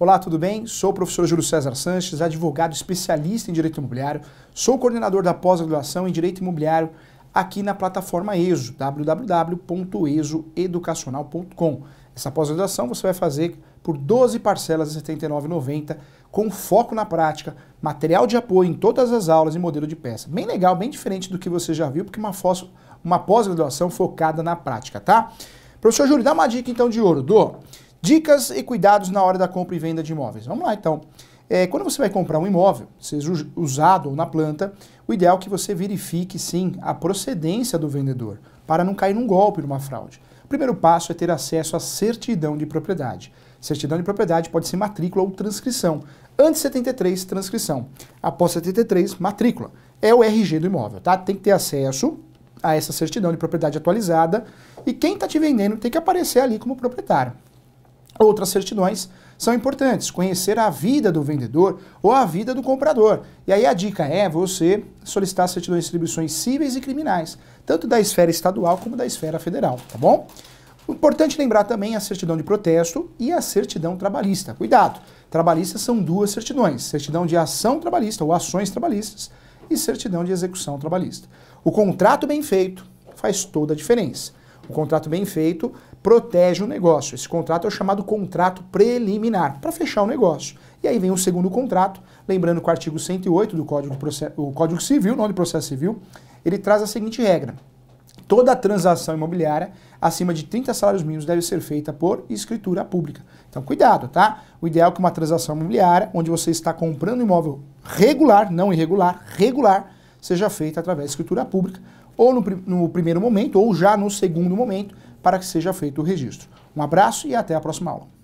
Olá, tudo bem? Sou o professor Júlio César Sanches, advogado especialista em direito imobiliário, sou coordenador da pós-graduação em direito imobiliário aqui na plataforma ESO, www.esoeducacional.com. Essa pós-graduação você vai fazer por 12 parcelas de R$ 79,90, com foco na prática, material de apoio em todas as aulas e modelo de peça. Bem legal, bem diferente do que você já viu, porque uma, uma pós-graduação focada na prática, tá? Professor Júlio, dá uma dica então de ouro, Dicas e cuidados na hora da compra e venda de imóveis. Vamos lá então. É, quando você vai comprar um imóvel, seja usado ou na planta, o ideal é que você verifique sim a procedência do vendedor, para não cair num golpe, numa fraude. O primeiro passo é ter acesso à certidão de propriedade. Certidão de propriedade pode ser matrícula ou transcrição. Antes 73, transcrição. Após 73, matrícula. É o RG do imóvel, tá? Tem que ter acesso a essa certidão de propriedade atualizada e quem está te vendendo tem que aparecer ali como proprietário. Outras certidões são importantes, conhecer a vida do vendedor ou a vida do comprador. E aí a dica é você solicitar certidões de distribuições cíveis e criminais, tanto da esfera estadual como da esfera federal, tá bom? Importante lembrar também a certidão de protesto e a certidão trabalhista. Cuidado! Trabalhistas são duas certidões: certidão de ação trabalhista ou ações trabalhistas e certidão de execução trabalhista. O contrato bem feito faz toda a diferença. Um contrato bem feito protege o negócio. Esse contrato é o chamado contrato preliminar, para fechar o negócio. E aí vem o segundo contrato, lembrando que o artigo 108 do Código, Processo, o Código Civil, não de Processo Civil, ele traz a seguinte regra. Toda transação imobiliária acima de 30 salários mínimos deve ser feita por escritura pública. Então, cuidado, tá? O ideal é que uma transação imobiliária, onde você está comprando imóvel regular, não irregular, regular, seja feita através de escritura pública, ou no, no primeiro momento, ou já no segundo momento, para que seja feito o registro. Um abraço e até a próxima aula.